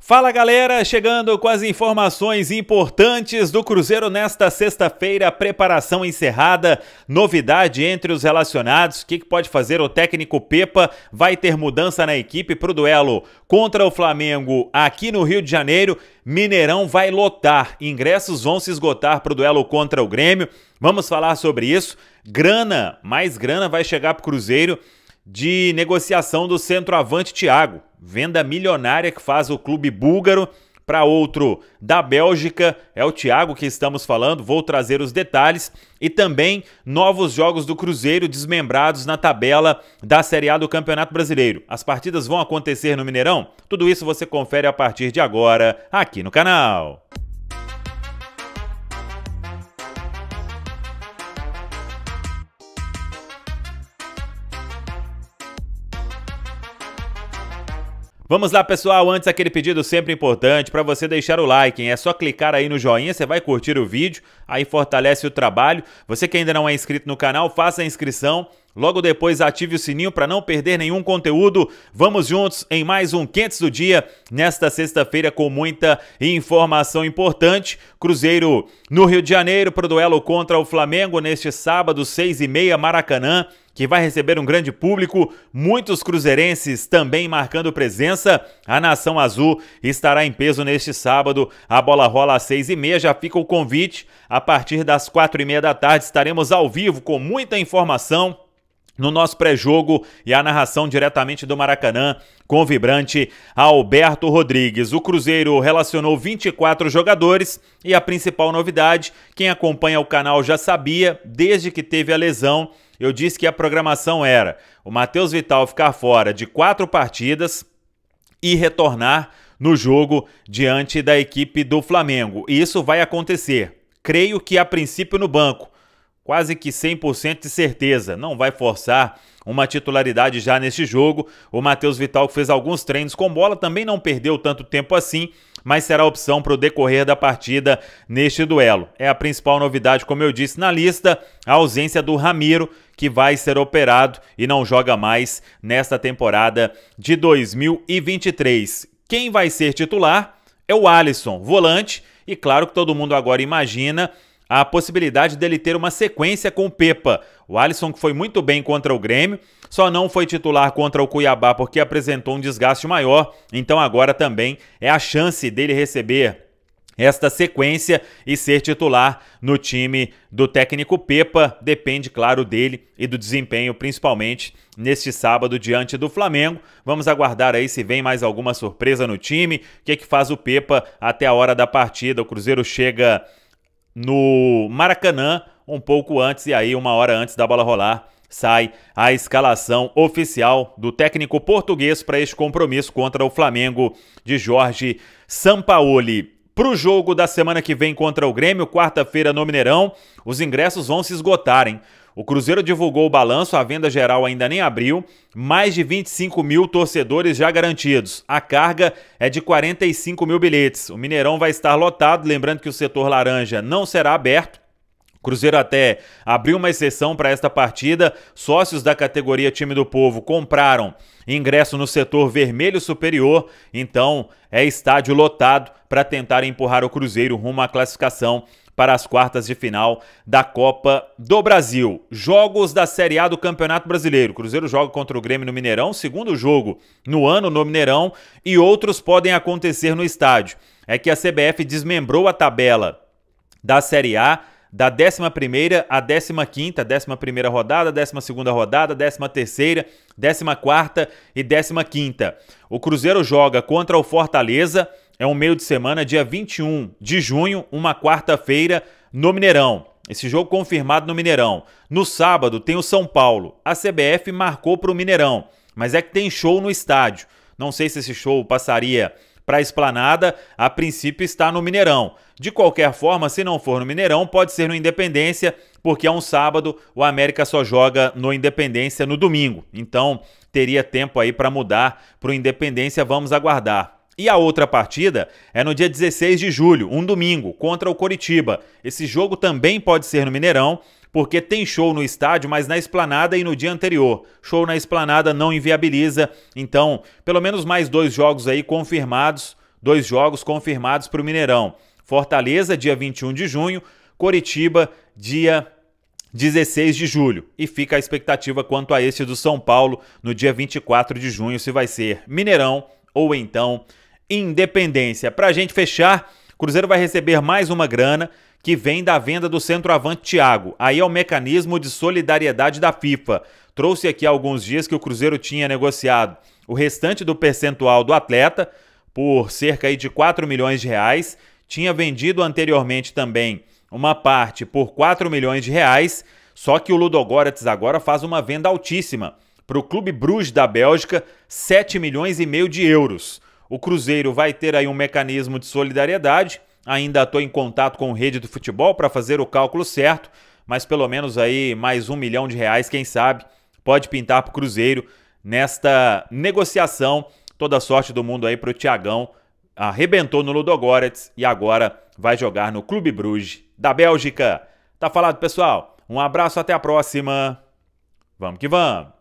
Fala galera, chegando com as informações importantes do Cruzeiro nesta sexta-feira, preparação encerrada, novidade entre os relacionados, o que, que, pode fazer o técnico Pepa, vai ter mudança na equipe para o duelo contra o Flamengo aqui no Rio de Janeiro, Mineirão vai lotar, ingressos vão se esgotar para o duelo contra o Grêmio, vamos falar sobre isso, grana, mais grana vai chegar para o Cruzeiro de negociação do centroavante Thiago. Venda milionária que faz o clube búlgaro para outro da Bélgica, é o Thiago que estamos falando, vou trazer os detalhes, e também novos jogos do Cruzeiro desmembrados na tabela da Série A do Campeonato Brasileiro. As partidas vão acontecer no Mineirão? Tudo isso você confere a partir de agora aqui no canal. Vamos lá, pessoal. Antes, aquele pedido sempre importante para você deixar o like. Hein? É só clicar aí no joinha, você vai curtir o vídeo, aí fortalece o trabalho. Você que ainda não é inscrito no canal, faça a inscrição. Logo depois, ative o sininho para não perder nenhum conteúdo. Vamos juntos em mais um Quentes do Dia, nesta sexta-feira, com muita informação importante. Cruzeiro no Rio de Janeiro para o duelo contra o Flamengo neste sábado, seis e meia, Maracanã que vai receber um grande público, muitos cruzeirenses também marcando presença. A Nação Azul estará em peso neste sábado. A bola rola às seis e meia, já fica o convite. A partir das quatro e meia da tarde estaremos ao vivo com muita informação no nosso pré-jogo e a narração diretamente do Maracanã com o vibrante Alberto Rodrigues. O Cruzeiro relacionou 24 jogadores e a principal novidade, quem acompanha o canal já sabia, desde que teve a lesão, eu disse que a programação era o Matheus Vital ficar fora de quatro partidas e retornar no jogo diante da equipe do Flamengo. E isso vai acontecer. Creio que a princípio no banco, quase que 100% de certeza, não vai forçar uma titularidade já neste jogo. O Matheus Vital, que fez alguns treinos com bola, também não perdeu tanto tempo assim, mas será opção para o decorrer da partida neste duelo. É a principal novidade, como eu disse, na lista, a ausência do Ramiro, que vai ser operado e não joga mais nesta temporada de 2023. Quem vai ser titular é o Alisson, volante, e claro que todo mundo agora imagina a possibilidade dele ter uma sequência com o Pepa. O Alisson que foi muito bem contra o Grêmio, só não foi titular contra o Cuiabá porque apresentou um desgaste maior, então agora também é a chance dele receber esta sequência e ser titular no time do técnico Pepa. Depende, claro, dele e do desempenho, principalmente neste sábado diante do Flamengo. Vamos aguardar aí se vem mais alguma surpresa no time. O que, é que faz o Pepa até a hora da partida? O Cruzeiro chega no Maracanã, um pouco antes e aí uma hora antes da bola rolar sai a escalação oficial do técnico português para este compromisso contra o Flamengo de Jorge Sampaoli. Para o jogo da semana que vem contra o Grêmio, quarta-feira no Mineirão, os ingressos vão se esgotarem. O Cruzeiro divulgou o balanço, a venda geral ainda nem abriu, mais de 25 mil torcedores já garantidos. A carga é de 45 mil bilhetes. O Mineirão vai estar lotado, lembrando que o setor laranja não será aberto. Cruzeiro até abriu uma exceção para esta partida. Sócios da categoria Time do Povo compraram ingresso no setor vermelho superior, então é estádio lotado para tentar empurrar o Cruzeiro rumo à classificação para as quartas de final da Copa do Brasil. Jogos da Série A do Campeonato Brasileiro. Cruzeiro joga contra o Grêmio no Mineirão, segundo jogo no ano no Mineirão, e outros podem acontecer no estádio. É que a CBF desmembrou a tabela da Série A da 11ª à 15 11 rodada, 12 rodada, 13 14 e 15 O Cruzeiro joga contra o Fortaleza, é um meio de semana, dia 21 de junho, uma quarta-feira, no Mineirão. Esse jogo confirmado no Mineirão. No sábado tem o São Paulo. A CBF marcou para o Mineirão, mas é que tem show no estádio. Não sei se esse show passaria para a esplanada, a princípio está no Mineirão. De qualquer forma, se não for no Mineirão, pode ser no Independência, porque é um sábado, o América só joga no Independência no domingo. Então, teria tempo aí para mudar para o Independência, vamos aguardar. E a outra partida é no dia 16 de julho, um domingo, contra o Coritiba. Esse jogo também pode ser no Mineirão, porque tem show no estádio, mas na esplanada e no dia anterior. Show na esplanada não inviabiliza, então, pelo menos mais dois jogos aí confirmados, dois jogos confirmados para o Mineirão. Fortaleza, dia 21 de junho, Coritiba, dia 16 de julho. E fica a expectativa quanto a este do São Paulo no dia 24 de junho, se vai ser Mineirão ou então Independência. Para a gente fechar, O Cruzeiro vai receber mais uma grana que vem da venda do centroavante Thiago. Aí é o mecanismo de solidariedade da FIFA. Trouxe aqui alguns dias que o Cruzeiro tinha negociado o restante do percentual do atleta por cerca de 4 milhões de reais. Tinha vendido anteriormente também uma parte por 4 milhões de reais, só que o Ludogorets agora faz uma venda altíssima para o Clube Bruges da Bélgica, 7 milhões e meio de euros. O Cruzeiro vai ter aí um mecanismo de solidariedade. Ainda estou em contato com o Rede do Futebol para fazer o cálculo certo, mas pelo menos aí mais um milhão de reais, quem sabe, pode pintar para o Cruzeiro nesta negociação. Toda a sorte do mundo aí para o Tiagão. Arrebentou no Ludogorets e agora vai jogar no Clube Bruges da Bélgica. Tá falado, pessoal? Um abraço, até a próxima. Vamos que vamos!